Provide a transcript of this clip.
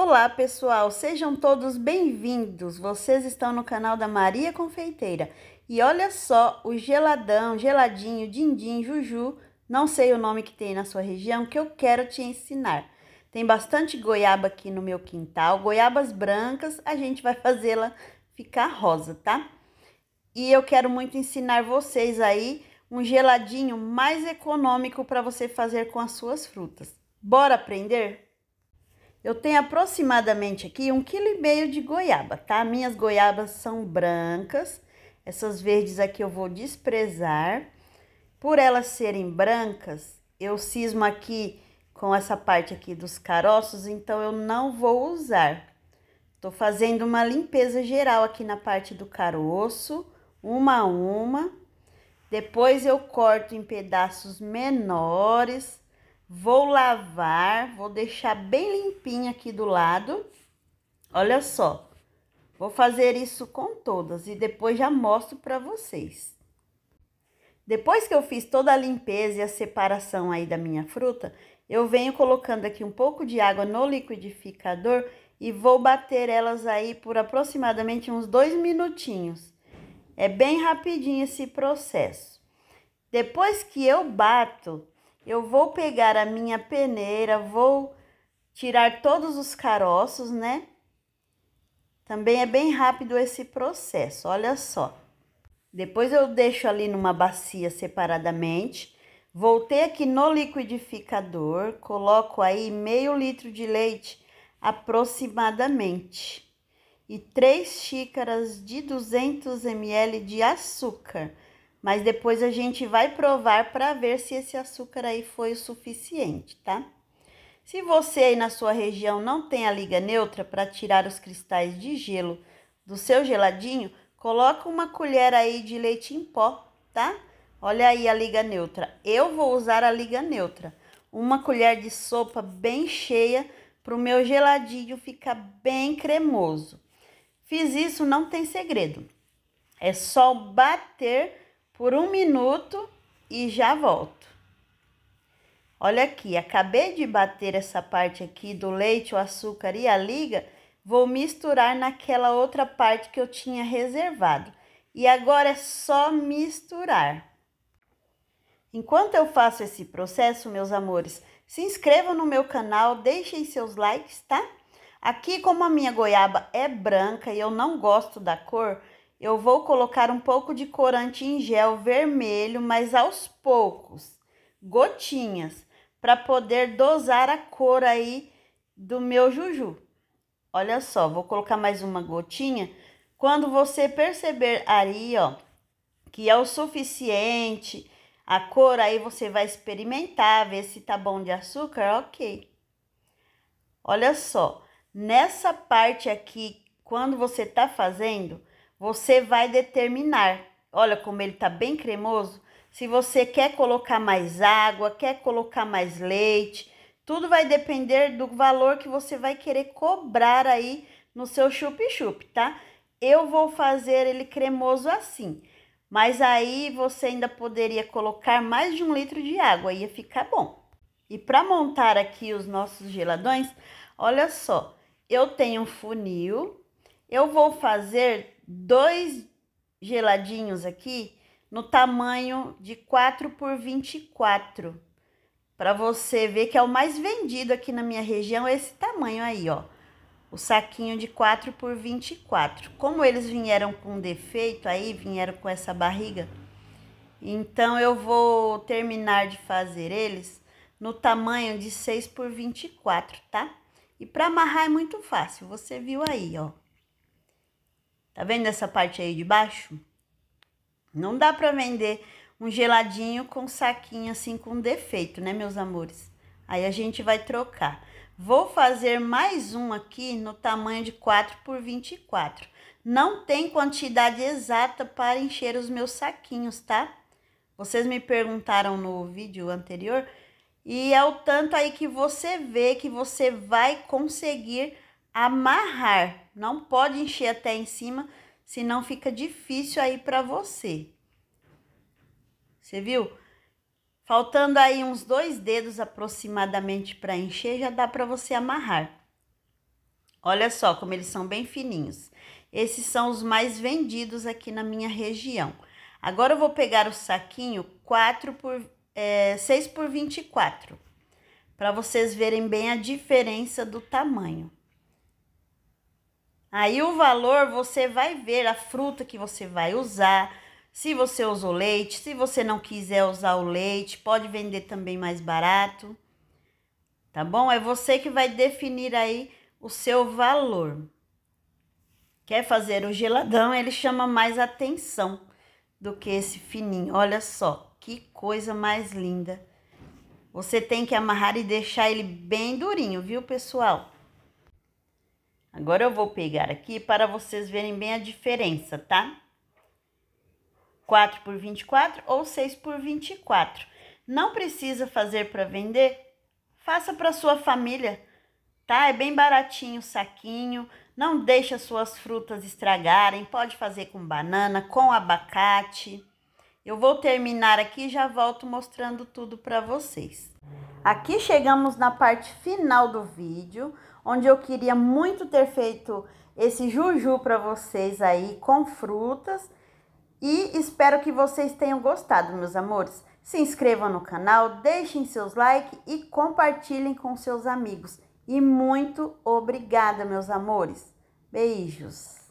Olá pessoal, sejam todos bem-vindos. Vocês estão no canal da Maria Confeiteira e olha só o geladão, geladinho, dindim, juju, não sei o nome que tem na sua região que eu quero te ensinar. Tem bastante goiaba aqui no meu quintal, goiabas brancas, a gente vai fazê-la ficar rosa, tá? E eu quero muito ensinar vocês aí um geladinho mais econômico para você fazer com as suas frutas. Bora aprender? Eu tenho aproximadamente aqui um quilo e meio de goiaba, tá? Minhas goiabas são brancas. Essas verdes aqui eu vou desprezar. Por elas serem brancas, eu cismo aqui com essa parte aqui dos caroços, então eu não vou usar. Tô fazendo uma limpeza geral aqui na parte do caroço, uma a uma. Depois eu corto em pedaços menores Vou lavar, vou deixar bem limpinha aqui do lado. Olha só, vou fazer isso com todas e depois já mostro para vocês. Depois que eu fiz toda a limpeza e a separação aí da minha fruta, eu venho colocando aqui um pouco de água no liquidificador e vou bater elas aí por aproximadamente uns dois minutinhos. É bem rapidinho esse processo. Depois que eu bato, eu vou pegar a minha peneira, vou tirar todos os caroços, né? Também é bem rápido esse processo, olha só. Depois eu deixo ali numa bacia separadamente. Voltei aqui no liquidificador, coloco aí meio litro de leite aproximadamente e três xícaras de 200 ml de açúcar. Mas depois a gente vai provar para ver se esse açúcar aí foi o suficiente, tá? Se você aí na sua região não tem a liga neutra para tirar os cristais de gelo do seu geladinho, coloca uma colher aí de leite em pó, tá? Olha aí a liga neutra. Eu vou usar a liga neutra. Uma colher de sopa bem cheia para o meu geladinho ficar bem cremoso. Fiz isso, não tem segredo. É só bater por um minuto e já volto. Olha aqui, acabei de bater essa parte aqui do leite, o açúcar e a liga. Vou misturar naquela outra parte que eu tinha reservado. E agora é só misturar. Enquanto eu faço esse processo, meus amores, se inscrevam no meu canal, deixem seus likes, tá? Aqui, como a minha goiaba é branca e eu não gosto da cor, eu vou colocar um pouco de corante em gel vermelho, mas aos poucos, gotinhas, para poder dosar a cor aí do meu juju. Olha só, vou colocar mais uma gotinha. Quando você perceber aí, ó, que é o suficiente a cor, aí você vai experimentar, ver se tá bom de açúcar, ok. Olha só, nessa parte aqui, quando você tá fazendo, você vai determinar. Olha como ele tá bem cremoso. Se você quer colocar mais água, quer colocar mais leite, tudo vai depender do valor que você vai querer cobrar aí no seu chup-chup, tá? Eu vou fazer ele cremoso assim. Mas aí você ainda poderia colocar mais de um litro de água, ia ficar bom. E para montar aqui os nossos geladões, olha só, eu tenho um funil, eu vou fazer dois geladinhos aqui no tamanho de 4 por 24. Para você ver que é o mais vendido aqui na minha região, esse tamanho aí, ó. O saquinho de 4 por 24. Como eles vieram com defeito aí, vieram com essa barriga, então eu vou terminar de fazer eles no tamanho de 6 por 24, tá? E para amarrar é muito fácil, você viu aí, ó. Tá vendo essa parte aí de baixo? Não dá para vender um geladinho com saquinho assim com defeito, né, meus amores? Aí a gente vai trocar. Vou fazer mais um aqui no tamanho de 4 por 24. Não tem quantidade exata para encher os meus saquinhos, tá? Vocês me perguntaram no vídeo anterior e é o tanto aí que você vê que você vai conseguir amarrar. Não pode encher até em cima, senão fica difícil aí para você. Você viu? Faltando aí uns dois dedos aproximadamente para encher, já dá para você amarrar. Olha só como eles são bem fininhos. Esses são os mais vendidos aqui na minha região. Agora eu vou pegar o saquinho 4 por é, 6 por 24 para vocês verem bem a diferença do tamanho. Aí o valor você vai ver a fruta que você vai usar. Se você usou leite, se você não quiser usar o leite, pode vender também mais barato. Tá bom? É você que vai definir aí o seu valor. Quer fazer o geladão, ele chama mais atenção do que esse fininho. Olha só, que coisa mais linda. Você tem que amarrar e deixar ele bem durinho, viu, pessoal? Agora eu vou pegar aqui para vocês verem bem a diferença, tá? 4 por 24 ou 6 por 24. Não precisa fazer para vender? Faça para sua família, tá? É bem baratinho o saquinho, não deixa suas frutas estragarem, pode fazer com banana, com abacate. Eu vou terminar aqui e já volto mostrando tudo para vocês. Aqui chegamos na parte final do vídeo, onde eu queria muito ter feito esse juju para vocês aí com frutas. E espero que vocês tenham gostado, meus amores. Se inscrevam no canal, deixem seus likes e compartilhem com seus amigos. E muito obrigada, meus amores. Beijos!